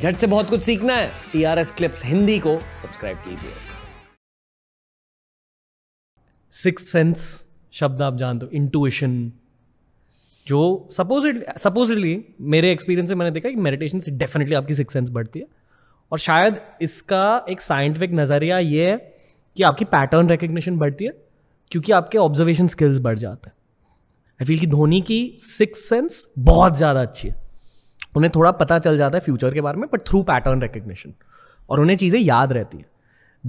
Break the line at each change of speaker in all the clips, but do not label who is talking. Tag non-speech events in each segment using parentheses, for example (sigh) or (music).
झट से बहुत कुछ सीखना है T R S clips Hindi को सब्सक्राइब कीजिए सिक्स सेंस शब्द आप जानते हो इंटुएशन जो सपोजिटली सपोजिटली मेरे एक्सपीरियंस से मैंने देखा कि मेडिटेशन से डेफिनेटली आपकी सिक्स सेंस बढ़ती है और शायद इसका एक साइंटिफिक नज़रिया ये है कि आपकी पैटर्न रिकग्निशन बढ़ती है क्योंकि आपके ऑब्जर्वेशन स्किल्स बढ़ जाते हैं आई फील कि धोनी की सिक्स सेंस बहुत ज़्यादा अच्छी है उन्हें थोड़ा पता चल जाता है फ्यूचर के बारे में बट थ्रू पैटर्न रिकग्निशन और उन्हें चीज़ें याद रहती हैं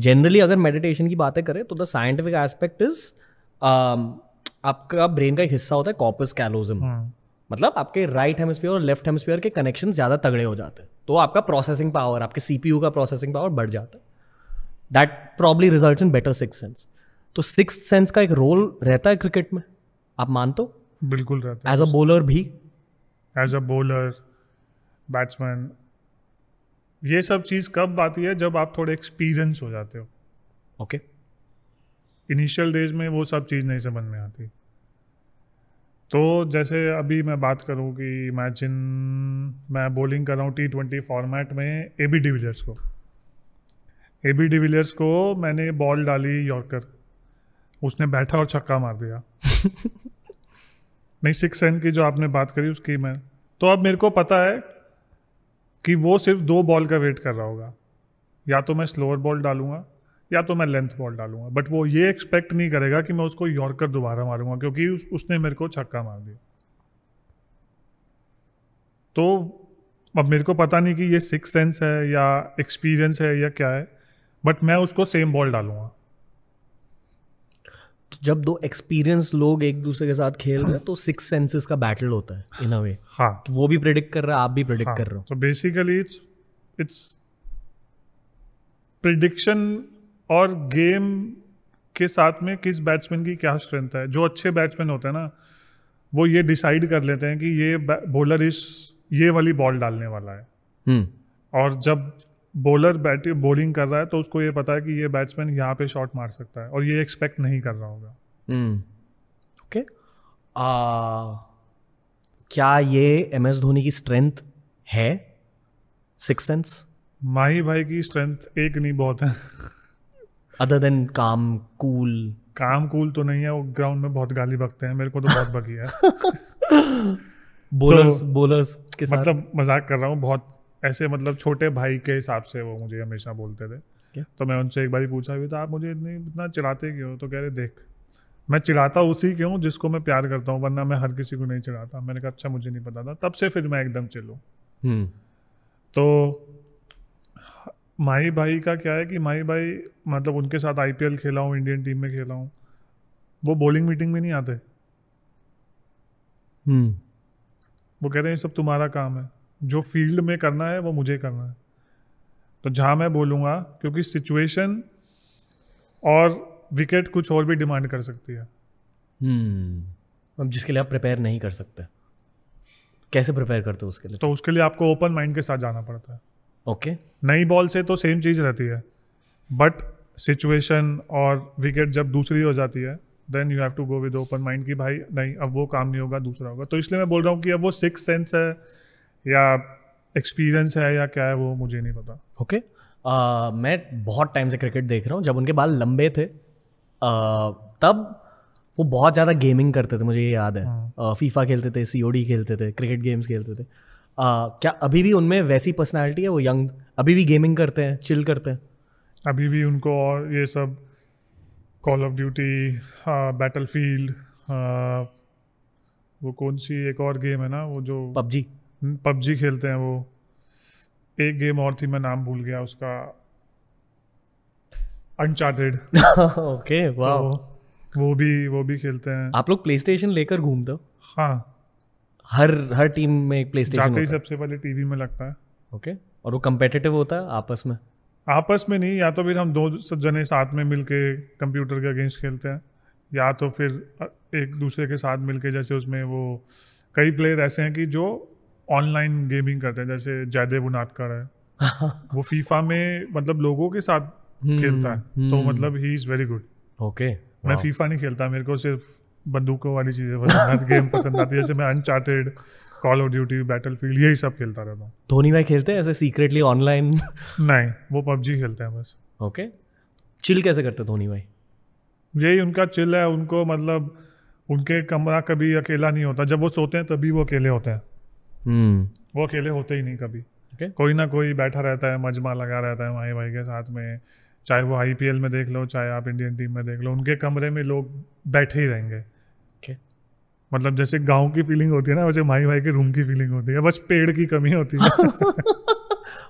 जनरली अगर मेडिटेशन की बातें करें तो द साइंटिफिक एस्पेक्ट इज आपका ब्रेन का एक हिस्सा होता है कॉपस कैलोजम हाँ। मतलब आपके राइट हेमस्फेयर और लेफ्ट हेमस्फेयर के कनेक्शन ज़्यादा तगड़े हो जाते हैं तो आपका प्रोसेसिंग पावर आपके सी का प्रोसेसिंग पावर बढ़ जाता है that probably result in better six sense तो सिक्स सेंस का एक रोल रहता है क्रिकेट में आप मानते हो
बिल्कुल रहता है एज अ बॉलर भी एज अ बॉलर बैट्समैन ये सब चीज़ कब आती है जब आप थोड़े एक्सपीरियंस हो जाते हो ओके इनिशियल डेज में वो सब चीज़ नहीं समझ में आती तो जैसे अभी मैं बात करूं कि मैं मैं बॉलिंग कर रहा हूँ टी ट्वेंटी फॉर्मेट में ए बी डिविलियर्स को ए बी डिविलियर्स को मैंने बॉल डाली यॉर्कर उसने बैठा और छक्का मार दिया (laughs) नहीं सिक्स एन की जो आपने बात करी उसकी मैं तो अब मेरे को पता है कि वो सिर्फ दो बॉल का वेट कर रहा होगा या तो मैं स्लोअर बॉल डालूंगा या तो मैं लेंथ बॉल डालूंगा बट वो ये एक्सपेक्ट नहीं करेगा कि मैं उसको यॉर्कर दोबारा मारूंगा क्योंकि उस, उसने मेरे को छक्का मार दिया तो अब मेरे को पता नहीं कि ये सिक्स सेंस है या एक्सपीरियंस है या क्या है बट मैं उसको सेम बॉल डालूंगा जब दो एक्सपीरियंस लोग एक दूसरे के साथ खेल रहे हैं
तो सिक्स सेंसेस का बैटल होता है इन अ वे हाँ तो वो भी प्रिडिक्ट कर रहा है आप भी प्रिडिक्ट हाँ। कर रहे हो so basically
it's it's prediction और गेम के साथ में किस बैट्समैन की क्या स्ट्रेंथ है जो अच्छे बैट्समैन होते हैं ना वो ये डिसाइड कर लेते हैं कि ये बॉलर इस ये वाली बॉल डालने वाला है हुँ. हम्म। और जब बॉलर बैट बॉलिंग कर रहा है तो उसको ये पता है कि ये बैट्समैन यहाँ पे शॉट मार सकता है और ये एक्सपेक्ट नहीं कर रहा होगा
ओके हम्म। क्या ये एम एस धोनी की स्ट्रेंथ है
सिक्स सेंस माही भाई की स्ट्रेंथ एक नहीं बहुत है other than calm cool calm cool तो नहीं है वो ग्राउंड में बहुत गाली बकते हैं मेरे को तो बहुत बकी है बोलर्स (laughs) तो बोलर्स मतलब मजाक कर रहा हूँ बहुत ऐसे मतलब छोटे भाई के हिसाब से वो मुझे हमेशा बोलते थे क्या? तो मैं उनसे एक बार पूछा भी था तो आप मुझे इतनी इतना चिढ़ाते क्यों तो कह रहे देख मैं चिढ़ाता उसी के जिसको मैं प्यार करता हूँ वरना मैं हर किसी को नहीं चिढ़ाता मैंने कहा अच्छा मुझे नहीं पता था तब से फिर मैं एकदम चिल्लू हम्म। तो माही भाई का क्या है कि माही भाई मतलब उनके साथ आईपीएल खेला हूँ इंडियन टीम में खेला हूँ वो बॉलिंग मीटिंग में नहीं आते हम्म। वो कह रहे हैं सब तुम्हारा काम है जो फील्ड में करना है वो मुझे करना है तो जहाँ मैं बोलूँगा क्योंकि सिचुएशन और विकेट कुछ और भी डिमांड कर सकती है
हम्म
जिसके लिए आप प्रिपेयर नहीं कर सकते कैसे प्रिपेयर करते हो उसके लिए तो उसके लिए आपको ओपन माइंड के साथ जाना पड़ता है ओके okay. नई बॉल से तो सेम चीज़ रहती है बट सिचुएशन और विकेट जब दूसरी हो जाती है then you have to go with open mind कि भाई नहीं अब वो काम नहीं होगा दूसरा होगा तो इसलिए मैं बोल रहा हूँ कि अब वो सिक्स सेंस है या एक्सपीरियंस है या क्या है वो मुझे नहीं पता ओके okay. uh, मैं बहुत टाइम से क्रिकेट देख रहा हूँ जब उनके बाल
लंबे थे uh, तब वो बहुत ज़्यादा गेमिंग करते थे मुझे ये याद है हाँ। uh, फीफा खेलते थे सी खेलते थे क्रिकेट गेम्स खेलते थे uh, क्या अभी भी उनमें वैसी
पर्सनैलिटी है वो यंग अभी भी गेमिंग करते हैं चिल करते हैं अभी भी उनको और ये सब Call of Duty Battlefield वो कौन सी एक और गेम है ना वो जो पबजी पबजी खेलते हैं वो एक गेम और थी मैं नाम भूल गया उसका अनचार्टेड (laughs) ओके तो वाओ वो भी वो भी खेलते हैं आप लोग प्लेस्टेशन लेकर घूमते हो हाँ हर हर टीम में एक प्लेस्टेशन स्टेशन ही सबसे पहले टीवी में लगता है
ओके okay. और वो कम्पेटिटिव होता है आपस में
आपस में नहीं या तो फिर हम दो जने साथ में मिलके कंप्यूटर के अगेंस्ट खेलते हैं या तो फिर एक दूसरे के साथ मिलके जैसे उसमें वो कई प्लेयर ऐसे हैं कि जो ऑनलाइन गेमिंग करते हैं जैसे जयदेव उनाटकर है वो फीफा में मतलब लोगों के साथ हम्म, खेलता है तो हम्म। मतलब he is very good okay मैं फीफा नहीं खेलता मेरे को सिर्फ बंदूकों वाली चीज़ें पसंद गेम पसंद आती है जैसे मैं Uncharted Call of Duty Battlefield यही सब खेलता रहता हूँ
धोनी भाई खेलते हैं ऐसे सीक्रेटली ऑनलाइन नहीं वो पबजी खेलते हैं बस
ओके चिल कैसे करते धोनी भाई यही उनका चिल है उनको मतलब उनके कमरा कभी अकेला नहीं होता जब वो सोते हैं तभी वो अकेले होते हैं हम्म। वो अकेले होते ही नहीं कभी okay. कोई ना कोई बैठा रहता है मजमा लगा रहता है वहीं भाई के साथ में चाहे वो आई में देख लो चाहे आप इंडियन टीम में देख लो उनके कमरे में लोग बैठे ही रहेंगे okay. मतलब जैसे गांव की फीलिंग होती है ना वैसे माई भाई के रूम की फीलिंग होती है बस पेड़ की कमी होती है (laughs)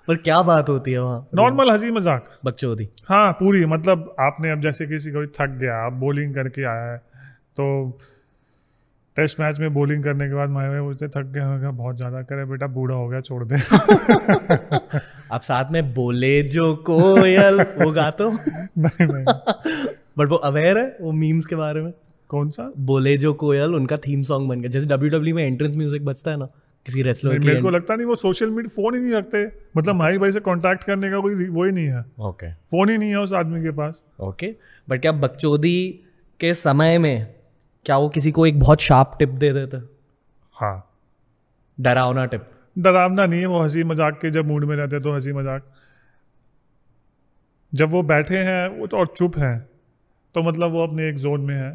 पर क्या बात होती है वहाँ नॉर्मल हंसी मजाक बच्चे होती हाँ पूरी मतलब आपने अब जैसे किसी कोई थक गया आप बोलिंग करके आया है तो टेस्ट मैच में बॉलिंग करने के बाद माए भाई मुझसे थक गया बहुत ज़्यादा करे बेटा बूढ़ा हो गया छोड़ दे
आप (laughs) साथ में बोले जो कोयल वो गा तो (laughs) नहीं
नहीं
बट वो अवेयर है वो मीम्स के बारे में कौन सा बोले जो कोयल उनका थीम सॉन्ग बन गया जैसे
डब्ल्यू डब्ल्यू e में एंट्रेंस म्यूजिक बचता है ना किसी रेसलर मेरे को लगता नहीं वो सोशल मीडिया फोन ही नहीं रखते मतलब माही भाई से कांटेक्ट करने का कोई वो ही नहीं है ओके okay. फोन ही नहीं है उस आदमी के पास ओके okay. बट क्या बकचोदी के समय में क्या वो किसी को एक बहुत
शार्प टिप दे देते हाँ डरावना टिप
डरावना नहीं है वो हंसी मजाक के जब मूड में रहते तो हंसी मजाक जब वो बैठे हैं वो तो और चुप हैं तो मतलब वो अपने एक जोन में है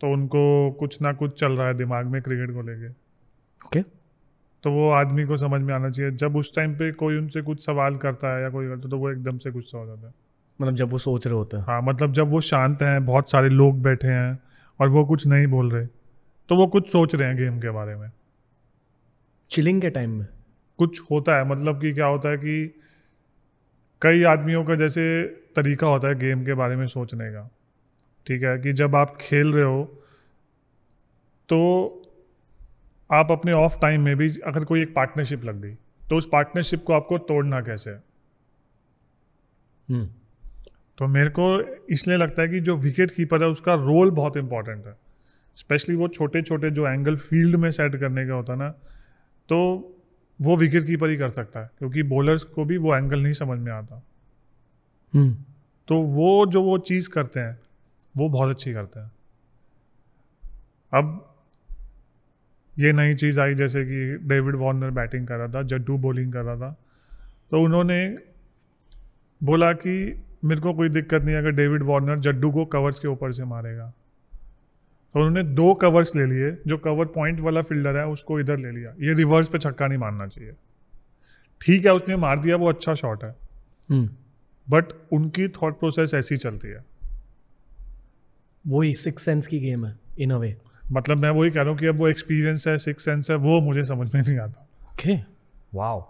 तो उनको कुछ ना कुछ चल रहा है दिमाग में क्रिकेट को लेके ओके तो वो आदमी को समझ में आना चाहिए जब उस टाइम पे कोई उनसे कुछ सवाल करता है या कोई करता है तो वो एकदम से गुस्सा हो जाता है मतलब जब वो सोच रहे होते हैं हाँ मतलब जब वो शांत हैं बहुत सारे लोग बैठे हैं और वो कुछ नहीं बोल रहे तो वो कुछ सोच रहे हैं गेम के बारे में चिलिंग के टाइम में कुछ होता है मतलब कि क्या होता है कि कई आदमियों का जैसे तरीका होता है गेम के बारे में सोचने का ठीक है कि जब आप खेल रहे हो तो आप अपने ऑफ टाइम में भी अगर कोई एक पार्टनरशिप लग गई तो उस पार्टनरशिप को आपको तोड़ना कैसे है हम्म। तो मेरे को इसलिए लगता है कि जो विकेट कीपर है उसका रोल बहुत इंपॉर्टेंट है स्पेशली वो छोटे छोटे जो एंगल फील्ड में सेट करने का होता है ना तो वो विकेट कीपर ही कर सकता है क्योंकि बॉलर्स को भी वो एंगल नहीं समझ में आता हम्म। तो वो जो वो चीज़ करते हैं वो बहुत अच्छी करते हैं अब ये नई चीज़ आई जैसे कि डेविड वार्नर बैटिंग कर रहा था जड्डू बॉलिंग कर रहा था तो उन्होंने बोला कि मेरे को कोई दिक्कत नहीं अगर डेविड वार्नर जड्डू को कवर्स के ऊपर से मारेगा तो उन्होंने दो कवर्स ले लिए जो कवर पॉइंट वाला फील्डर है उसको इधर ले लिया ये रिवर्स पे छक्का नहीं मारना चाहिए ठीक है उसने मार दिया वो अच्छा शॉट है बट हम्म। उनकी थॉट प्रोसेस ऐसी चलती है वही सिक्स सेंस की गेम है इन अ वे मतलब मैं वही कह रहा हूँ कि अब वो एक्सपीरियंस है सिक्स सेंस है वो मुझे समझ में नहीं आता ओके वाओ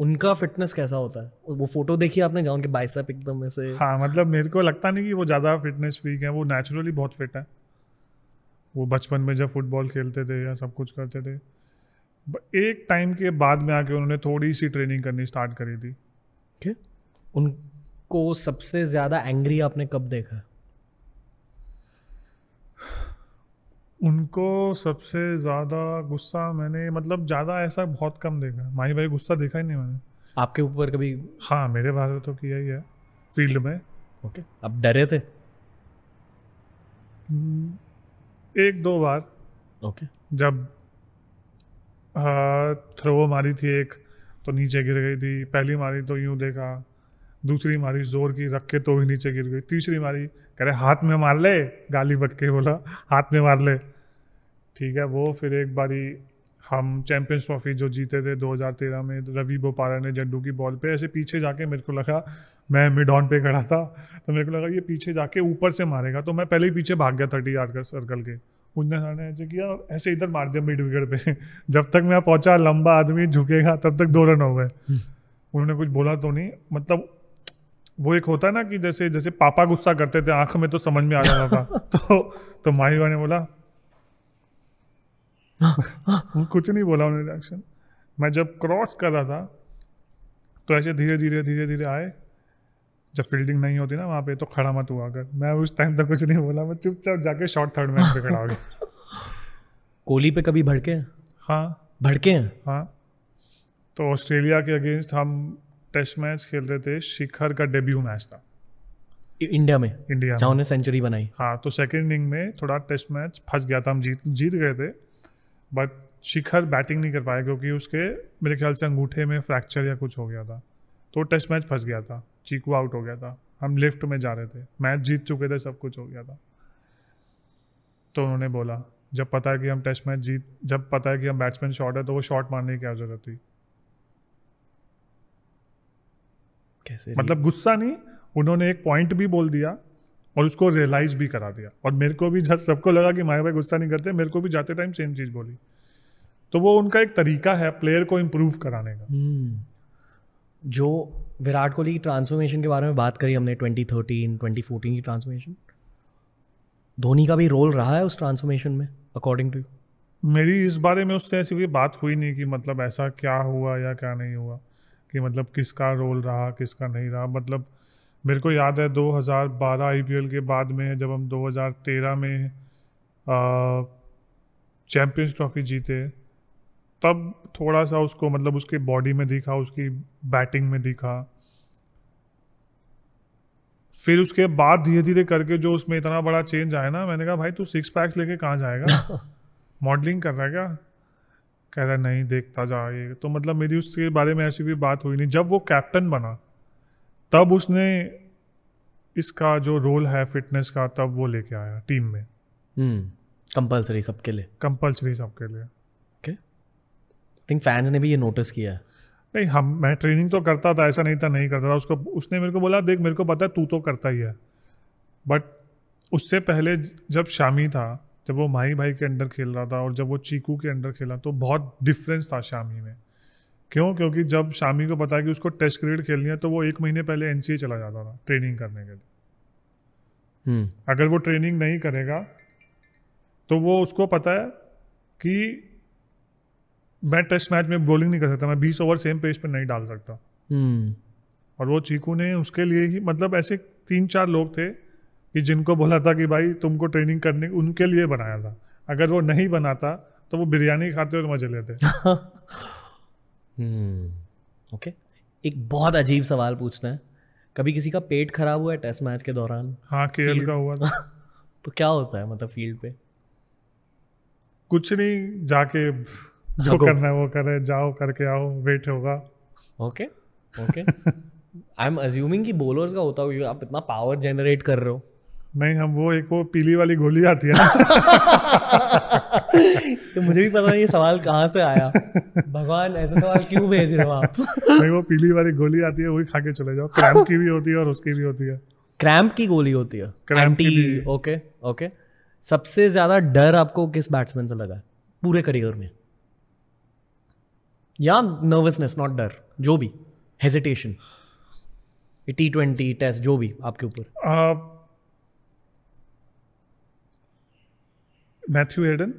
उनका फिटनेस कैसा होता है वो फोटो देखी आपने जहाँ उनके बाइसेप एकदम ऐसे हाँ मतलब मेरे को लगता नहीं कि वो ज़्यादा फिटनेस फ्रीक है वो नेचुरली बहुत फिट है वो बचपन में जब फुटबॉल खेलते थे या सब कुछ करते थे एक टाइम के बाद में आके उन्होंने थोड़ी सी ट्रेनिंग करनी स्टार्ट करी थी ठीक उनको सबसे ज़्यादा एंग्री आपने कब देखा उनको सबसे ज़्यादा गुस्सा मैंने मतलब ज़्यादा ऐसा बहुत कम देखा माही भाई गुस्सा देखा ही नहीं मैंने आपके ऊपर कभी हाँ मेरे बारे तो किया ही है फील्ड में ओके आप डरे थे हम्म, एक दो बार ओके जब थ्रो मारी थी एक तो नीचे गिर गई थी पहली मारी तो यूं देखा दूसरी मारी जोर की रख के तो भी नीचे गिर गई तीसरी मारी कह रहे हाथ में मार ले गाली बक के बोला हाथ में मार ले ठीक है वो फिर एक बारी हम चैम्पियंस ट्रॉफी जो जीते थे 2013 में रवि बोपारा ने जड्डू की बॉल पे ऐसे पीछे जाके मेरे को लगा मैं मिड ऑन पे खड़ा था तो मेरे को लगा ये पीछे जाके ऊपर से मारेगा तो मैं पहले ही पीछे भाग गया थर्टी यार्ड का सर्कल के उनने सर ने ऐसे किया ऐसे इधर मार दिया मिड विकेट पे जब तक मैं पहुंचा लंबा आदमी झुकेगा तब तक दो रन हो गए हम्म। उन्होंने कुछ बोला तो नहीं मतलब वो एक होता है ना कि जैसे जैसे पापा गुस्सा करते थे आंख में तो समझ में आ रहा था (laughs) तो तो माही ने बोला कुछ नहीं बोला उन्होंने रिएक्शन मैं जब क्रॉस कर रहा था तो ऐसे धीरे धीरे धीरे धीरे आए जब फील्डिंग नहीं होती ना वहाँ पे तो खड़ा मत हुआ कर मैं उस टाइम तक कुछ नहीं बोला मैं चुपचाप जाके शॉर्ट थर्ड मैच पे खड़ा हो गया (laughs) कोहली पे कभी भड़के हाँ भड़के हैं हाँ तो ऑस्ट्रेलिया के अगेंस्ट हम टेस्ट मैच खेल रहे थे शिखर का डेब्यू मैच था इंडिया में इंडिया जहाँ उन्हें सेंचुरी बनाई हाँ तो सेकेंड इनिंग में थोड़ा टेस्ट मैच फंस गया था हम जीत जीत गए थे बट शिखर बैटिंग नहीं कर पाया क्योंकि उसके मेरे ख्याल से अंगूठे में फ्रैक्चर या कुछ हो गया था तो टेस्ट मैच फंस गया था चीकू आउट हो गया था हम लिफ्ट में जा रहे थे मैच जीत चुके थे सब कुछ हो गया था तो उन्होंने बोला जब पता है कि हम टेस्ट मैच जीत जब पता है कि हम बैट्समैन शॉट है तो वो शॉट मारने की क्या जरूरत थी कैसे मतलब गुस्सा नहीं उन्होंने एक पॉइंट भी बोल दिया और उसको रियलाइज भी करा दिया और मेरे को भी जब सबको लगा कि माए भाई गुस्सा नहीं करते मेरे को भी जाते टाइम सेम चीज़ बोली तो वो उनका एक तरीका है प्लेयर को इम्प्रूव कराने का हम्म।
जो विराट कोहली की ट्रांसफॉर्मेशन के बारे में बात करी हमने 2013 2014 की ट्रांसफॉर्मेशन धोनी का भी रोल रहा है उस ट्रांसफॉर्मेशन में अकॉर्डिंग
टू मेरी इस बारे में उससे ऐसी कोई बात हुई नहीं कि मतलब ऐसा क्या हुआ या क्या नहीं हुआ कि मतलब किसका रोल रहा किसका नहीं रहा मतलब मेरे को याद है 2012 आईपीएल के बाद में जब हम 2013 में चैम्पियंस ट्रॉफी जीते तब थोड़ा सा उसको मतलब उसके बॉडी में दिखा उसकी बैटिंग में दिखा फिर उसके बाद धीरे धीरे करके जो उसमें इतना बड़ा चेंज आया ना मैंने कहा भाई तू सिक्स पैक्स लेके कहाँ जाएगा मॉडलिंग (laughs) कर रहा है क्या कह रहा नहीं देखता जाए तो मतलब मेरी उसके बारे में ऐसी भी बात हुई नहीं जब वो कैप्टन बना तब उसने इसका जो रोल है फिटनेस का तब वो लेके आया टीम में
कंपलसरी हम्म, सबके लिए
कंपलसरी सबके लिए ओके थिंक फैंस ने भी ये नोटिस किया नहीं हम मैं ट्रेनिंग तो करता था ऐसा नहीं था नहीं करता था उसको उसने मेरे को बोला देख मेरे को पता है तू तो करता ही है बट उससे पहले जब शामी था जब वो माही भाई के अंडर खेल रहा था और जब वो चीकू के अंडर खेला तो बहुत डिफरेंस था शामी में क्यों क्योंकि जब शामी को पता है कि उसको टेस्ट क्रिकेट खेलनी है तो वो एक महीने पहले एन चला जाता था ट्रेनिंग करने के लिए हम्म। अगर वो ट्रेनिंग नहीं करेगा तो वो उसको पता है कि मैं टेस्ट मैच में बॉलिंग नहीं कर सकता मैं बीस ओवर सेम पेज पर नहीं डाल सकता हम्म। और वो चीकू ने उसके लिए ही मतलब ऐसे तीन चार लोग थे कि जिनको बोला था कि भाई तुमको ट्रेनिंग करने उनके लिए बनाया था अगर वो नहीं बनाता तो वो बिरयानी खाते और मजे लेते ओके (laughs)
हम्म, okay. एक बहुत अजीब सवाल पूछना है कभी किसी का पेट खराब हुआ है टेस्ट मैच के दौरान हाँ के का हुआ था (laughs) तो क्या होता है मतलब फील्ड पे
कुछ नहीं
जाके जो करना
है वो करे जाओ करके आओ वेट होगा
okay okay I am assuming कि बोलर्स का होता हो आप इतना पावर जनरेट
कर रहे हो नहीं हम वो एक वो पीली वाली गोली आती है (laughs) तो मुझे भी पता नहीं ये सवाल कहाँ से आया
भगवान ऐसे सवाल क्यों भेज रहे हो आप
नहीं वो पीली वाली गोली आती है वही खा के चले जाओ क्रैम्प की भी होती है और उसकी भी होती है क्रैम्प की
गोली होती है क्रैम्प की ओके ओके सबसे ज्यादा डर आपको किस बैट्समैन से लगा पूरे करियर में या नर्वसनेस नॉट डर जो भी हेजिटेशन टी ट्वेंटी टेस्ट जो भी आपके
ऊपर मैथ्यू हेडन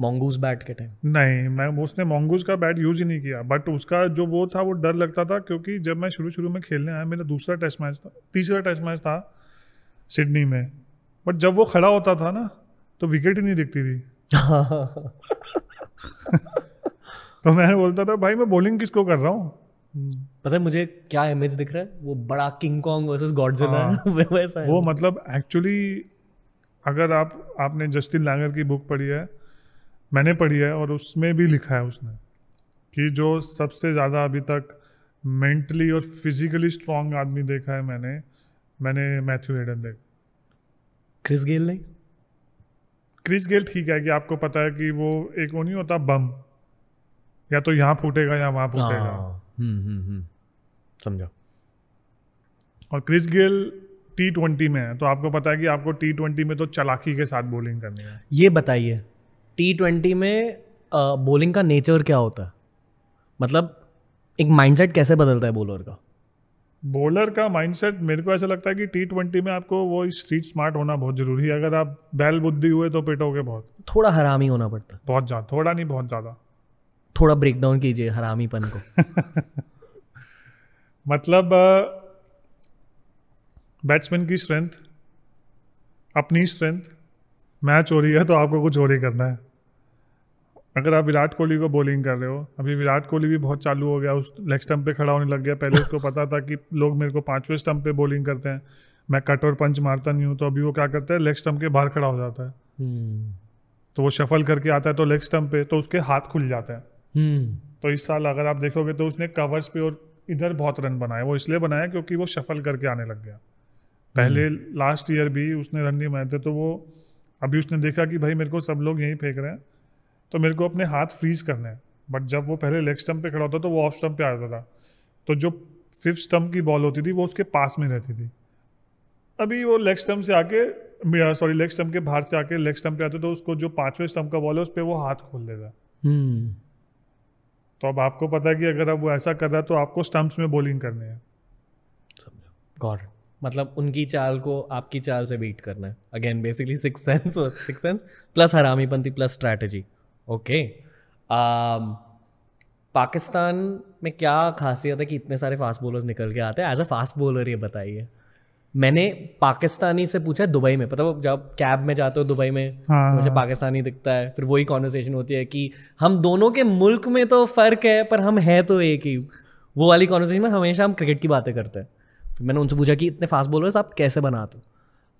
मोंगूज बैट के टाइम नहीं मैं उसने मोंगूज का बैट यूज ही नहीं किया बट उसका जो वो था वो डर लगता था क्योंकि जब मैं शुरू शुरू में खेलने आया मेरा दूसरा टेस्ट मैच था तीसरा टेस्ट मैच था सिडनी में बट जब वो खड़ा होता था ना तो विकेट ही नहीं दिखती थी (laughs) तो मैं बोलता था भाई मैं बॉलिंग किसको कर रहा हूँ पता है मुझे क्या इमेज दिख रहा है वो बड़ा किंग कॉन्ग वर्सेस गॉडजिला वैसा है वो मतलब एक्चुअली अगर आप आपने जस्टिन लैंगर की बुक पढ़ी है मैंने पढ़ी है और उसमें भी लिखा है उसने कि जो सबसे ज़्यादा अभी तक मेंटली और फिजिकली स्ट्रांग आदमी देखा है मैंने मैंने मैथ्यू हेडन देखा क्रिस गेल नहीं क्रिस गेल ठीक है कि आपको पता है कि वो एक वो नहीं होता बम या तो यहाँ फूटेगा या वहाँ फूटेगा हाँ,
हम्म, हम्म, हम्म, समझा
और क्रिस गेल टी ट्वेंटी में है तो आपको पता है कि आपको टी ट्वेंटी में तो चलाकी के साथ बॉलिंग करनी है ये बताइए टी ट्वेंटी में बॉलिंग का नेचर क्या होता है मतलब
एक माइंडसेट कैसे बदलता है बॉलर का
बॉलर का माइंडसेट मेरे को ऐसा लगता है कि टी ट्वेंटी में आपको वो स्ट्रीट स्मार्ट होना बहुत जरूरी है अगर आप बैल बुद्धि हुए तो पिटोगे बहुत
थोड़ा हरामी होना पड़ता है बहुत
ज़्यादा थोड़ा नहीं बहुत ज़्यादा
थोड़ा ब्रेकडाउन कीजिए हरामीपन को
(laughs) मतलब बैट्समैन की स्ट्रेंथ अपनी स्ट्रेंथ मैच हो रही है तो आपको कुछ और ही करना है अगर आप विराट कोहली को बॉलिंग कर रहे हो अभी विराट कोहली भी बहुत चालू हो गया उस लेग स्टम्प पे खड़ा होने लग गया पहले उसको पता था कि लोग मेरे को पाँचवें स्टंप पे बॉलिंग करते हैं मैं कट और पंच मारता नहीं हूँ तो अभी वो क्या करता है लेग स्टम्प के बाहर खड़ा हो जाता है hmm. तो वो शफल करके आता है तो लेग स्टम्प पे तो उसके हाथ खुल जाते हैं hmm. तो इस साल अगर आप देखोगे तो उसने कवर्स पे और इधर बहुत रन बनाए वो इसलिए बनाया क्योंकि वो शफल करके आने लग गया पहले लास्ट हम्म। ईयर भी उसने रन नहीं बनाए थे तो वो अभी उसने देखा कि भाई मेरे को सब लोग यहीं फेंक रहे हैं तो मेरे को अपने हाथ फ्रीज करने हैं बट जब वो पहले लेग स्टम्प पे खड़ा होता तो वो ऑफ स्टम्प पे आ जाता था तो जो फिफ्थ स्टम्प की बॉल होती थी वो उसके पास में रहती थी अभी वो लेग स्टम्प से आके सॉरी लेग स्टम्प के बाहर से आके लेग स्टम्प पे आते तो उसको जो पांचवें स्टम्प का बॉल है उस पर वो हाथ खोल देता हम्म। तो अब आपको पता है कि अगर अब वो ऐसा कर रहा है तो आपको स्टम्प्स में बॉलिंग करनी है समझो गॉड मतलब
उनकी चाल को आपकी चाल से बीट करना है again basically six sense six sense plus हरामीपंथी प्लस स्ट्रैटेजी ओके पाकिस्तान में क्या खासियत है कि इतने सारे फास्ट बॉलर्स निकल के आते हैं एज अ फास्ट बॉलर ये बताइए मैंने पाकिस्तानी से पूछा दुबई में पता वो जब कैब में जाते हो दुबई में तो हाँ। तो मुझे हाँ। पाकिस्तानी दिखता है फिर वही कॉन्वर्सेशन होती है कि हम दोनों के मुल्क में तो फ़र्क है पर हम हैं तो एक ही वो वाली कॉन्वर्सेशन में हमेशा हम क्रिकेट की बातें करते हैं फिर मैंने उनसे पूछा कि इतने फास्ट बॉलर्स आप कैसे बनाते हो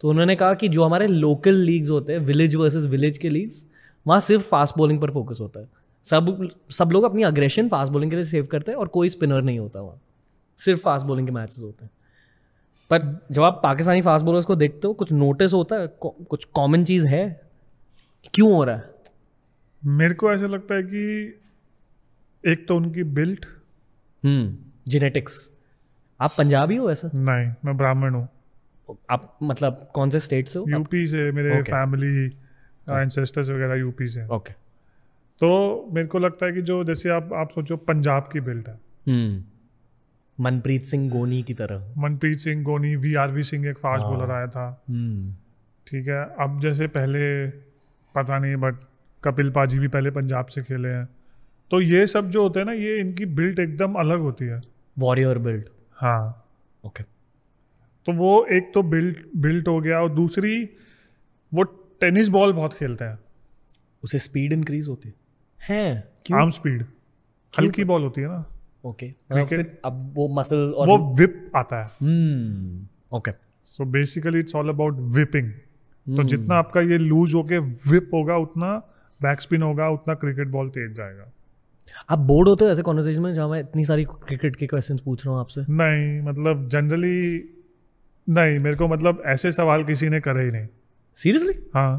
तो उन्होंने कहा कि जो हमारे लोकल लीग्स होते हैं विलेज वर्सेस विलेज के लीग्स वहाँ सिर्फ फास्ट बॉलिंग पर फोकस होता है सब सब लोग अपनी अग्रेशन फास्ट बॉलिंग के लिए सेव करते हैं और कोई स्पिनर नहीं होता वहाँ सिर्फ फास्ट बॉलिंग के मैचेस होते हैं पर जब आप पाकिस्तानी फास्ट बॉलर्स को देखते हो कुछ नोटिस होता है कुछ कॉमन चीज़ है क्यों हो
रहा है मेरे को ऐसा लगता है कि एक तो उनकी बिल्ट हम्म, जेनेटिक्स आप पंजाबी हो ऐसा नहीं मैं ब्राह्मण
हूँ
आप मतलब कौन से स्टेट से हो यूपी से मेरे फैमिली एंसेस्टर्स वगैरह यूपी से ओके तो मेरे को लगता है कि जो जैसे आप आप सोचो पंजाब की बिल्ड है
हम्म। मनप्रीत सिंह गोनी की तरह
मनप्रीत सिंह गोनी वी आर वी सिंह एक फास्ट हाँ। बॉलर आया था हम्म। ठीक है अब जैसे पहले पता नहीं बट कपिल पाजी भी पहले पंजाब से खेले हैं तो ये सब जो होते हैं ना ये इनकी बिल्ट एकदम अलग होती है
वॉरियर बिल्ट हाँ ओके
तो वो एक तो बिल्ट बिल्ट हो गया और दूसरी वो टेनिस बॉल बहुत खेलते हैं उसे स्पीड इंक्रीज होती है हैं आर्म स्पीड हल्की बॉल होती है ना ओके okay. फिर अब वो मसल और वो विप आता है okay so basically it's all about whipping तो hmm. जितना आपका ये लूज होके विप होगा उतना बैक स्पिन होगा उतना क्रिकेट बॉल तेज जाएगा आप बोर्ड होते हो ऐसे कॉन्वर्सेशन में जहाँ मैं इतनी सारी क्रिकेट के क्वेश्चन पूछ रहा हूँ आपसे नहीं मतलब जनरली नहीं मेरे को मतलब ऐसे सवाल किसी ने करे ही नहीं सीरियसली हाँ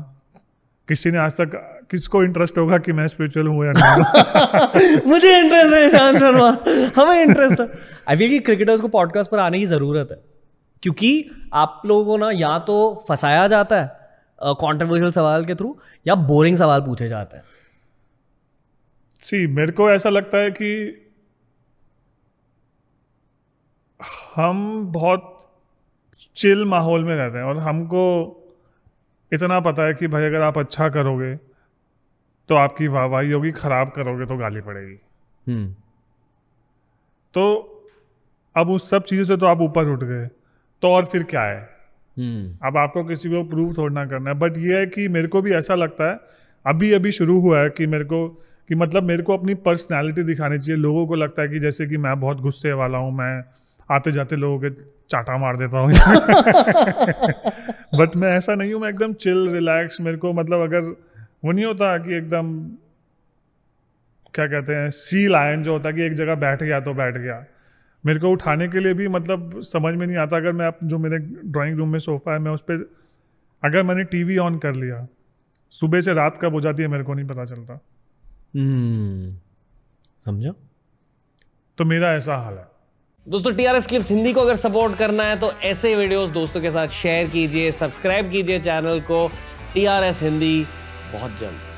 किसी ने आज तक किसको इंटरेस्ट होगा कि मैं स्पिरिचुअल हूँ या नहीं (laughs) मुझे इंटरेस्ट है ईशान शर्मा
हमें इंटरेस्ट है आई फील कि क्रिकेटर्स को पॉडकास्ट पर आने की ज़रूरत है क्योंकि आप लोगों को ना या तो फंसाया जाता है कॉन्ट्रोवर्शियल uh, सवाल के थ्रू या बोरिंग
सवाल पूछे जाते हैं सी मेरे को ऐसा लगता है कि हम बहुत चिल माहौल में रहते हैं और हमको इतना पता है कि भाई अगर आप अच्छा करोगे तो आपकी वाहवाही होगी खराब करोगे तो गाली पड़ेगी हम्म। तो अब उस सब चीज़ों से तो आप ऊपर उठ गए तो और फिर क्या है हम्म। अब आपको किसी को प्रूफ थोड़ा करना है बट ये है कि मेरे को भी ऐसा लगता है अभी अभी शुरू हुआ है कि मेरे को कि मतलब मेरे को अपनी पर्सनैलिटी दिखानी चाहिए लोगों को लगता है कि जैसे कि मैं बहुत गुस्से वाला हूँ मैं आते जाते लोगों के चाटा मार देता हूँ बट मैं ऐसा नहीं हूँ मैं एकदम चिल रिलैक्स मेरे को मतलब अगर वो नहीं होता कि एकदम क्या कहते हैं सी लायन जो होता है कि एक जगह बैठ गया तो बैठ गया मेरे को उठाने के लिए भी मतलब समझ में नहीं आता अगर मैं जो मेरे ड्राइंग रूम में सोफ़ा है मैं उस पर अगर मैंने टीवी ऑन कर लिया सुबह से रात कब हो जाती है मेरे को नहीं पता चलता हम्म। समझो तो मेरा ऐसा हाल है
दोस्तों T R S clips Hindi को अगर सपोर्ट करना है तो ऐसे वीडियोस दोस्तों के साथ शेयर कीजिए सब्सक्राइब कीजिए चैनल को टी आर एस हिंदी बहुत जल्द